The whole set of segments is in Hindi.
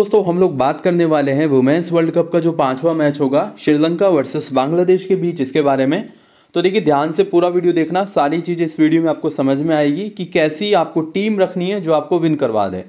दोस्तों हम लोग बात करने वाले हैं वुमेन्स वर्ल्ड कप का जो पांचवा मैच होगा श्रीलंका वर्सेस बांग्लादेश के बीच इसके बारे में तो देखिए ध्यान से पूरा वीडियो देखना सारी चीज़ें इस वीडियो में आपको समझ में आएगी कि कैसी आपको टीम रखनी है जो आपको विन करवा दे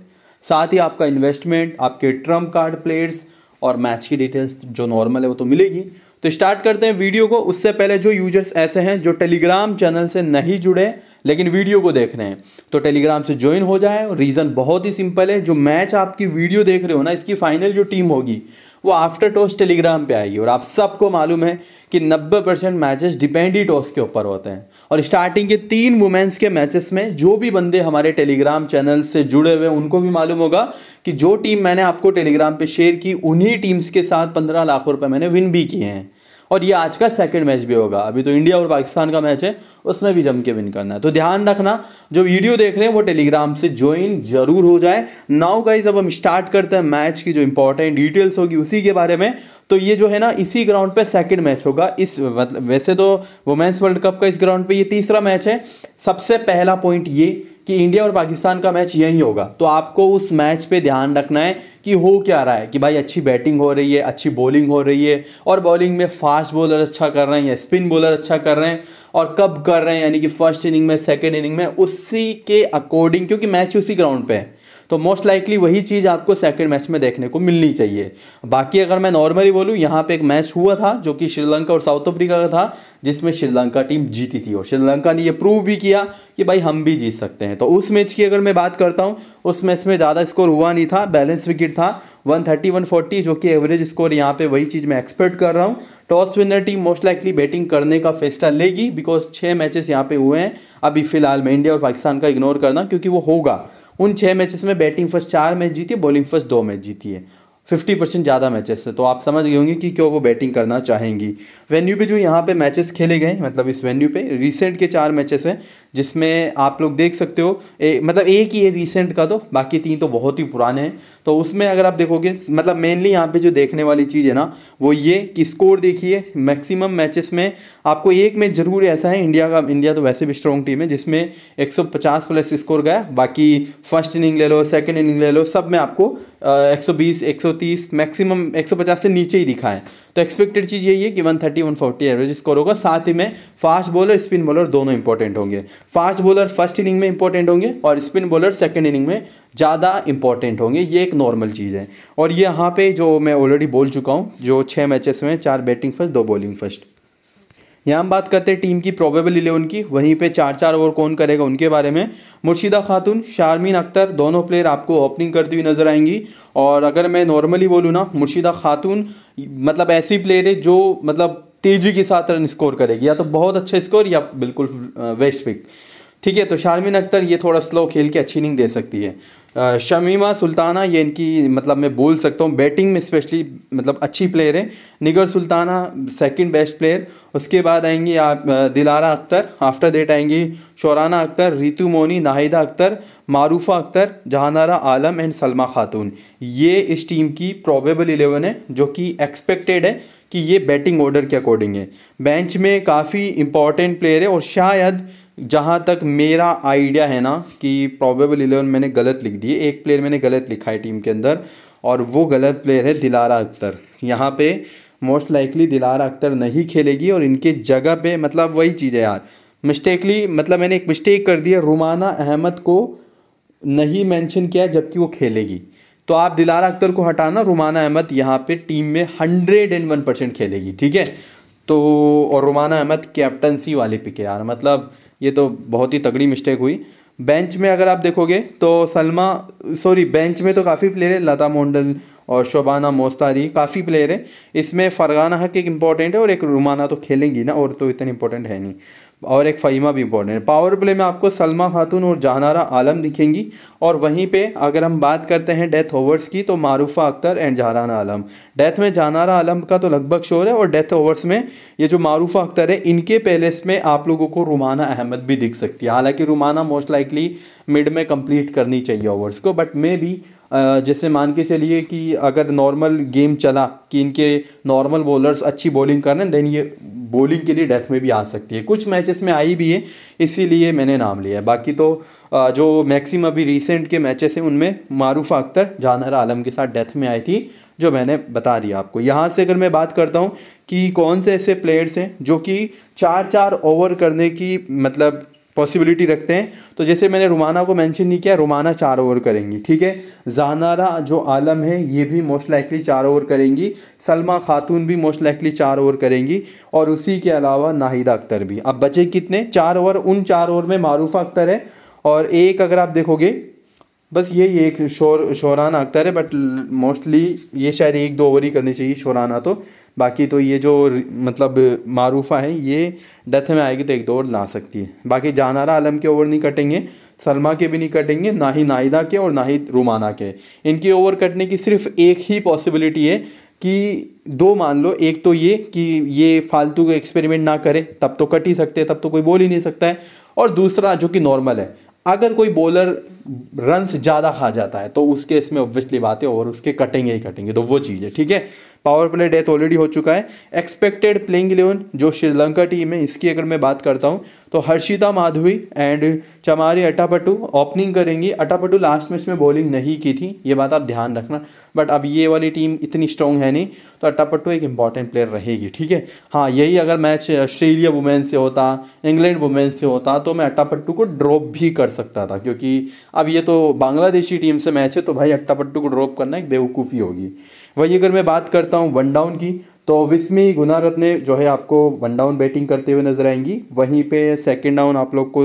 साथ ही आपका इन्वेस्टमेंट आपके ट्रम्प कार्ड प्लेयर्स और मैच की डिटेल्स जो नॉर्मल है वो तो मिलेगी तो स्टार्ट करते हैं वीडियो को उससे पहले जो यूजर्स ऐसे हैं जो टेलीग्राम चैनल से नहीं जुड़े लेकिन वीडियो को देख रहे हैं तो टेलीग्राम से ज्वाइन हो जाए रीज़न बहुत ही सिंपल है जो मैच आपकी वीडियो देख रहे हो ना इसकी फाइनल जो टीम होगी वो आफ्टर टॉस टेलीग्राम पे आएगी और आप सबको मालूम है कि 90 परसेंट मैचेस डिपेंड ही टॉस के ऊपर होते हैं और स्टार्टिंग के तीन वुमेंस के मैचेस में जो भी बंदे हमारे टेलीग्राम चैनल से जुड़े हुए उनको भी मालूम होगा कि जो टीम मैंने आपको टेलीग्राम पर शेयर की उन्हीं टीम्स के साथ पंद्रह लाख रुपये मैंने विन भी किए हैं और ये आज का सेकंड मैच भी होगा अभी तो इंडिया और पाकिस्तान का मैच है उसमें भी जम के विन करना है तो ध्यान रखना जो वीडियो देख रहे हैं वो टेलीग्राम से ज्वाइन जरूर हो जाए नाउ गाइज अब हम स्टार्ट करते हैं मैच की जो इंपॉर्टेंट डिटेल्स होगी उसी के बारे में तो ये जो है ना इसी ग्राउंड पे सेकंड मैच होगा इस मतलब वैसे तो वुमेंस वर्ल्ड कप का इस ग्राउंड पे ये तीसरा मैच है सबसे पहला पॉइंट ये कि इंडिया और पाकिस्तान का मैच यही होगा तो आपको उस मैच पे ध्यान रखना है कि हो क्या रहा है कि भाई अच्छी बैटिंग हो रही है अच्छी बॉलिंग हो रही है और बॉलिंग में फास्ट बॉलर अच्छा कर रहे हैं या स्पिन बॉलर अच्छा कर रहे हैं और कब कर रहे हैं यानी कि फर्स्ट इनिंग में सेकेंड इनिंग में उसी के अकॉर्डिंग क्योंकि मैच उसी ग्राउंड पर है तो मोस्ट लाइकली वही चीज़ आपको सेकेंड मैच में देखने को मिलनी चाहिए बाकी अगर मैं नॉर्मली बोलूँ यहाँ पे एक मैच हुआ था जो कि श्रीलंका और साउथ अफ्रीका का था जिसमें श्रीलंका टीम जीती थी और श्रीलंका ने यह प्रूव भी किया कि भाई हम भी जीत सकते हैं तो उस मैच की अगर मैं बात करता हूँ उस मैच में ज़्यादा स्कोर हुआ नहीं था बैलेंस विकेट था 130 140 जो कि एवरेज स्कोर यहाँ पे वही चीज़ मैं एक्सपेक्ट कर रहा हूँ toss winner team most likely batting करने का फैसला लेगी बिकॉज छः मैचेस यहाँ पे हुए हैं अभी फिलहाल में इंडिया और पाकिस्तान का इग्नोर करना क्योंकि वो होगा उन छः मैचेस में बैटिंग फर्स्ट चार मैच जीती है बॉलिंग फर्स्ट दो मैच जीती है फिफ्टी परसेंट ज़्यादा मैचेस से तो आप समझ गए होंगे कि क्यों वो बैटिंग करना चाहेंगी वेन्यू पे जो यहाँ पे मैचेस खेले गए मतलब इस वेन्यू पे रिसेंट के चार मैचेस हैं जिसमें आप लोग देख सकते हो ए, मतलब एक ही है रिसेंट का तो बाकी तीन तो बहुत ही पुराने हैं तो उसमें अगर आप देखोगे मतलब मेनली यहाँ पर जो देखने वाली चीज़ है ना वो ये कि स्कोर देखिए मैक्सिमम मैचेस में आपको एक मैच ज़रूर ऐसा है इंडिया का इंडिया तो वैसे भी स्ट्रॉन्ग टीम है जिसमें 150 प्लस स्कोर गया बाकी फर्स्ट इनिंग ले लो सेकेंड इनिंग ले लो सब में आपको एक सौ 130 मैक्सिमम 150 से नीचे ही दिखा है तो एक्सपेक्टेड चीज़ यही है कि 130 140 एवरेज स्कोर होगा साथ ही में फास्ट बॉलर स्पिन बॉलर दोनों इंपॉर्टेंट होंगे फास्ट बॉलर फर्स्ट इनिंग में इंपॉर्टेंट होंगे और स्पिन बॉलर सेकेंड इनिंग में ज़्यादा इंपॉर्टेंट होंगे ये एक नॉर्मल चीज़ है और यहाँ पर जो मैं ऑलरेडी बोल चुका हूँ जो छः मैचेस में चार बैटिंग फर्स्ट दो बॉलिंग फर्स्ट यहाँ हम बात करते हैं टीम की प्रोबेबल इलेवन की वहीं पे चार चार ओवर कौन करेगा उनके बारे में मुर्शिदा खातून शारमीन अख्तर दोनों प्लेयर आपको ओपनिंग करती हुई नजर आएंगी और अगर मैं नॉर्मली बोलूँ ना मुर्शिदा खातून मतलब ऐसी प्लेयर है जो मतलब तेजी के साथ रन स्कोर करेगी या तो बहुत अच्छा स्कोर या बिल्कुल वेस्ट पिक ठीक है तो शारमिन अख्तर ये थोड़ा स्लो खेल के अच्छी इनिंग दे सकती है शमीमा सुल्ताना ये इनकी मतलब मैं बोल सकता हूँ बैटिंग में स्पेशली मतलब अच्छी प्लेयर है Nigar Sultana second best player उसके बाद आएंगी आप दिलारा अख्तर आफ्टर डेट आएंगी शौराना अख्तर रितु मोनी नाहिदा अख्तर मारूफा अख्तर जहानारा आलम एंड सलमा खातून ये इस टीम की प्रॉबेबल इलेवन है जो कि एक्सपेक्टेड है कि ये बैटिंग ऑर्डर के अकॉर्डिंग है बेंच में काफ़ी इंपॉर्टेंट प्लेयर है और शायद जहाँ तक मेरा आइडिया है ना कि प्रॉबेबल इलेवन मैंने गलत लिख दिए एक प्लेयर मैंने गलत लिखा है टीम के अंदर और वो गलत प्लेयर है दिलारा अख्तर यहाँ पे मोस्ट लाइकली दिलारा अख्तर नहीं खेलेगी और इनके जगह पे मतलब वही चीज़ है यार मिस्टेकली मतलब मैंने एक मिस्टेक कर दिया रुमाना अहमद को नहीं मेंशन किया जबकि वो खेलेगी तो आप दिलारा अख्तर को हटाना रुमाना अहमद यहाँ पे टीम में हंड्रेड एंड वन परसेंट खेलेगी ठीक है तो और रुमाना अहमद कैप्टनसी वाले पिक है यार मतलब ये तो बहुत ही तगड़ी मिस्टेक हुई बेंच में अगर आप देखोगे तो सलमा सॉरी बेंच में तो काफ़ी प्लेयर है लता मोंडल और शोबाना मोस्तारी काफ़ी प्लेयर है इसमें फरगाना हक एक इम्पॉर्टेंट है और एक रुमाना तो खेलेंगी ना और तो इतनी इम्पोर्टेंट है नहीं और एक फ़हीमा भी इम्पोर्टेंट है पावर प्ले में आपको सलमा खातून और जहानारा आलम दिखेंगी और वहीं पे अगर हम बात करते हैं डेथ ओवर्स की तो मारूफा अख्तर एंड जहराना आलम डेथ में जहानारा आलम का तो लगभग शोर है और डेथ ओवर्स में ये जो मारूफा अख्तर है इनके पैलेस में आप लोगों को रुमाना अहमद भी दिख सकती है हालाँकि रुमाना मोस्ट लाइकली मिड में कम्प्लीट करनी चाहिए ओवर्स को बट मे भी जैसे मान के चलिए कि अगर नॉर्मल गेम चला कि इनके नॉर्मल बॉलर्स अच्छी बॉलिंग कर रहे हैं देन ये बॉलिंग के लिए डेथ में भी आ सकती है कुछ मैच मैचेस में आई भी है इसीलिए मैंने नाम लिया है बाकी तो जो मैक्सिम अभी रिसेंट के मैचेस हैं उनमें मारूफ अख्तर जानर आलम के साथ डेथ में आई थी जो मैंने बता दिया आपको यहाँ से अगर मैं बात करता हूँ कि कौन से ऐसे प्लेयर्स हैं जो कि चार चार ओवर करने की मतलब पॉसिबिलिटी रखते हैं तो जैसे मैंने रोमाना को मेंशन नहीं किया रोमाना चार ओवर करेंगी ठीक है जानारा जो आलम है ये भी मोस्ट लाइकली चार ओवर करेंगी सलमा खातून भी मोस्ट लाइकली चार ओवर करेंगी और उसी के अलावा नाहिदा अख्तर भी अब बचे कितने चार ओवर उन चार ओवर में मारूफा अख्तर है और एक अगर आप देखोगे बस यही एक शोर शोराना अख्तर है बट मोस्टली ये शायद एक दो ओवर ही करनी चाहिए शोराना तो बाकी तो ये जो मतलब मारूफा है ये डेथ में आएगी तो एक दो ओवर ला सकती है बाकी जानारा आलम के ओवर नहीं कटेंगे सलमा के भी नहीं कटेंगे ना ही नाहिदा के और ना ही रुमाना के इनके ओवर कटने की सिर्फ एक ही पॉसिबिलिटी है कि दो मान लो एक तो ये कि ये फालतू का एक्सपेरिमेंट ना करे तब तो कट ही सकते हैं तब तो कोई बोल ही नहीं सकता है और दूसरा जो कि नॉर्मल है अगर कोई बॉलर रन्स ज़्यादा खा जाता है तो उसके इसमें ऑब्वियसली बात है और उसके कटेंगे ही कटेंगे तो वो चीज़ है ठीक है पावर प्ले डेथ ऑलरेडी हो चुका है एक्सपेक्टेड प्लेइंग इलेवन जो श्रीलंका टीम है इसकी अगर मैं बात करता हूँ तो हर्षिता माधवी एंड चमारी अटापटू ओपनिंग करेंगी अटापटू लास्ट में इसमें बॉलिंग नहीं की थी ये बात आप ध्यान रखना बट अब ये वाली टीम इतनी स्ट्रॉन्ग है नहीं तो अटापटू एक इंपॉर्टेंट प्लेयर रहेगी ठीक है हाँ यही अगर मैच ऑस्ट्रेलिया वुमेन से होता इंग्लैंड वुमेन से होता तो मैं अट्टापट्टू को ड्रॉप भी कर सकता था क्योंकि अब ये तो बांग्लादेशी टीम से मैच है तो भाई अट्टापट्टू को ड्रॉप करना एक बेवकूफ़ी होगी वही अगर मैं बात करता हूँ वन डाउन की तो विस्मी में गुना जो है आपको वन डाउन बैटिंग करते हुए नजर आएंगी वहीं पे सेकंड डाउन आप लोग को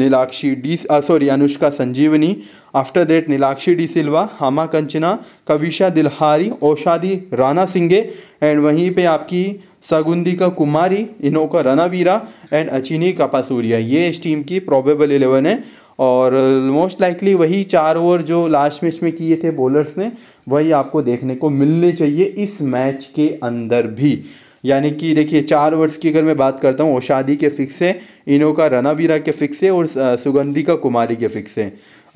Nilakshi de sorry Anushka Sanjeewani after that Nilakshi de Silva Ama Kanchana Kavisha Dilhari Oshadi Ranasinghe and वहीं पे आपकी सगुंदी का कुमारी इनोका रनावीरा एंड अचिनी कापासूरिया ये इस टीम की प्रोबेबल इलेवन है और मोस्ट लाइकली वही चार ओवर जो लास्ट मैच में किए थे बॉलर्स ने वही आपको देखने को मिलने चाहिए इस मैच के अंदर भी यानी कि देखिए चार ओवर्स की अगर मैं बात करता हूँ ओशादी के फिक्स है इनो का रनावीरा के फिक्स है और सुगंधी का कुमारी के फिक्स है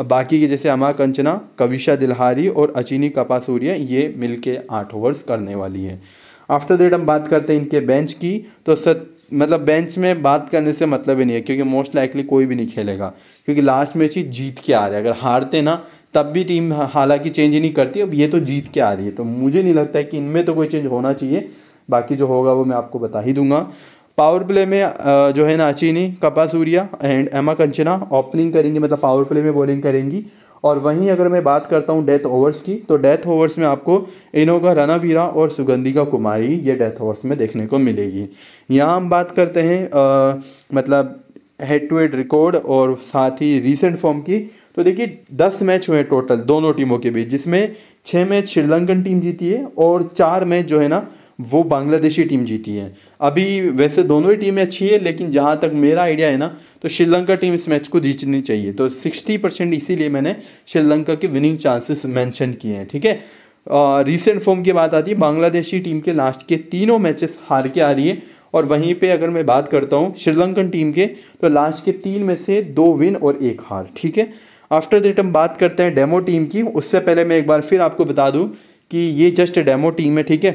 बाकी के जैसे अमा कंचना कविशा दिलहारी और अचीनी कपासूरिया ये मिलके आठ ओवर्स करने वाली है आफ्टर दैट हम बात करते हैं इनके बेंच की तो सत मतलब बेंच में बात करने से मतलब ही नहीं है क्योंकि मोस्ट लाइकली कोई भी नहीं खेलेगा क्योंकि लास्ट मैच ही जीत के आ रहे अगर हारते ना तब भी टीम हालांकि चेंज ही नहीं करती अब ये तो जीत के आ रही है तो मुझे नहीं लगता है कि इनमें तो कोई चेंज होना चाहिए बाकी जो होगा वो मैं आपको बता ही दूंगा पावर प्ले में जो है अचीनी कपा सूर्या एंड एमा कंचना ओपनिंग करेंगी मतलब पावर प्ले में बॉलिंग करेंगी और वहीं अगर मैं बात करता हूँ डेथ ओवर्स की तो डेथ ओवर्स में आपको इनोगा रनावीरा और सुगंधिका कुमारी ये डेथ ओवर्स में देखने को मिलेगी यहाँ हम बात करते हैं आ, मतलब हेड टू हेड रिकॉर्ड और साथ ही रीसेंट फॉर्म की तो देखिए दस मैच हुए टोटल दोनों टीमों के बीच जिसमें छः मैच श्रीलंकन टीम जीती है और चार मैच जो है ना वो बांग्लादेशी टीम जीती है अभी वैसे दोनों ही टीमें अच्छी है लेकिन जहाँ तक मेरा आइडिया है ना तो श्रीलंका टीम इस मैच को जीतनी चाहिए तो सिक्सटी परसेंट इसीलिए मैंने श्रीलंका के विनिंग चांसेस मेंशन किए हैं ठीक है रिसेंट फॉर्म की बात आती है बांग्लादेशी टीम के लास्ट के तीनों मैचेस हार के आ रही है और वहीं पे अगर मैं बात करता हूँ श्रीलंकन टीम के तो लास्ट के तीन में से दो विन और एक हार ठीक है आफ्टर दैट हम बात करते हैं डेमो टीम की उससे पहले मैं एक बार फिर आपको बता दूँ कि ये जस्ट डेमो टीम है ठीक है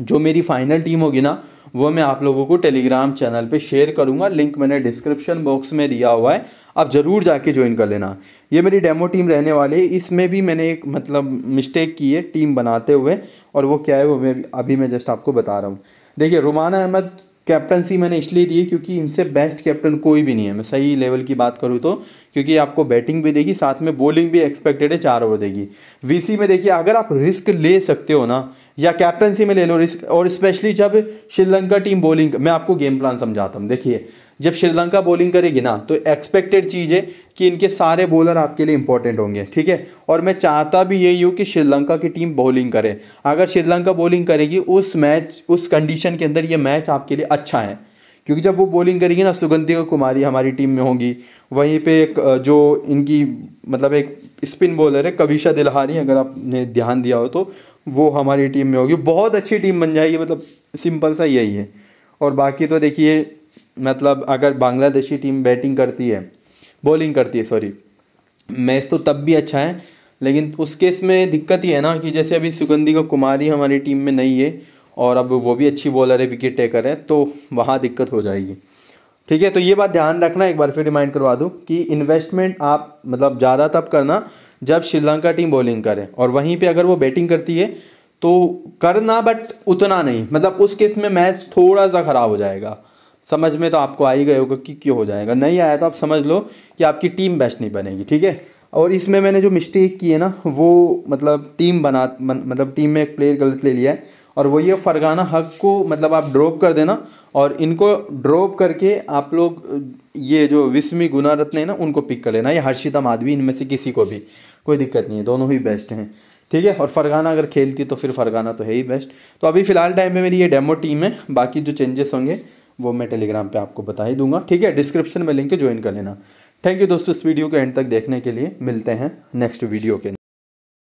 जो मेरी फाइनल टीम होगी ना वो मैं आप लोगों को टेलीग्राम चैनल पे शेयर करूँगा लिंक मैंने डिस्क्रिप्शन बॉक्स में दिया हुआ है आप ज़रूर जाके ज्वाइन कर लेना ये मेरी डेमो टीम रहने वाली है इसमें भी मैंने एक मतलब मिस्टेक की है टीम बनाते हुए और वो क्या है वो मैं अभी मैं जस्ट आपको बता रहा हूँ देखिए रुमाना अहमद कैप्टनसी मैंने इसलिए दी है क्योंकि इनसे बेस्ट कैप्टन कोई भी नहीं है मैं सही लेवल की बात करूँ तो क्योंकि आपको बैटिंग भी देगी साथ में बॉलिंग भी एक्सपेक्टेड है चार ओवर देगी वीसी में देखिए अगर आप रिस्क ले सकते हो ना या कैप्टनसी में ले लो रिस्क और स्पेशली जब श्रीलंका टीम बॉलिंग मैं आपको गेम प्लान समझाता हूँ देखिए जब श्रीलंका बॉलिंग करेगी ना तो एक्सपेक्टेड चीज़ है कि इनके सारे बॉलर आपके लिए इंपॉर्टेंट होंगे ठीक है और मैं चाहता भी यही हूँ कि श्रीलंका की टीम बॉलिंग करे अगर श्रीलंका बॉलिंग करेगी उस मैच उस कंडीशन के अंदर ये मैच आपके लिए अच्छा है क्योंकि जब वो बॉलिंग करेगी ना सुगंधिका कुमारी हमारी टीम में होगी वहीं पे एक जो इनकी मतलब एक स्पिन बॉलर है कविशा दिलहारी अगर आपने ध्यान दिया हो तो वो हमारी टीम में होगी बहुत अच्छी टीम बन जाएगी मतलब सिंपल सा यही है और बाकी तो देखिए मतलब अगर बांग्लादेशी टीम बैटिंग करती है बॉलिंग करती है सॉरी मैच तो तब भी अच्छा है लेकिन उस केस में दिक्कत ही है ना कि जैसे अभी सुगंधी का कुमारी हमारी टीम में नहीं है और अब वो भी अच्छी बॉलर है विकेट टेकर है तो वहाँ दिक्कत हो जाएगी ठीक है तो ये बात ध्यान रखना एक बार फिर रिमाइंड करवा दूँ कि इन्वेस्टमेंट आप मतलब ज़्यादा तब करना जब श्रीलंका टीम बॉलिंग करे और वहीं पे अगर वो बैटिंग करती है तो करना बट उतना नहीं मतलब उस केस में मैच थोड़ा सा ख़राब हो जाएगा समझ में तो आपको आ ही गए होगा कि क्यों हो जाएगा नहीं आया तो आप समझ लो कि आपकी टीम बेस्ट नहीं बनेगी ठीक है और इसमें मैंने जो मिस्टेक की है ना वो मतलब टीम बना मतलब टीम में एक प्लेयर गलत ले लिया है और वो ये फ़रगाना हक को मतलब आप ड्रॉप कर देना और इनको ड्रॉप करके आप लोग ये जो विस्मी गुना रत्न है ना उनको पिक कर लेना या हर्षिता माधवी इनमें से किसी को भी कोई दिक्कत नहीं है दोनों ही बेस्ट हैं ठीक है और फरगाना अगर खेलती तो फिर फरगाना तो है ही बेस्ट तो अभी फ़िलहाल टाइम में मेरी ये डेमो टीम है बाकी जो चेंजेस होंगे वो मैं टेलीग्राम पे आपको बता ही दूंगा ठीक है डिस्क्रिप्शन में लिंक ज्वाइन कर लेना थैंक यू दोस्तों इस वीडियो को एंड तक देखने के लिए मिलते हैं नेक्स्ट वीडियो के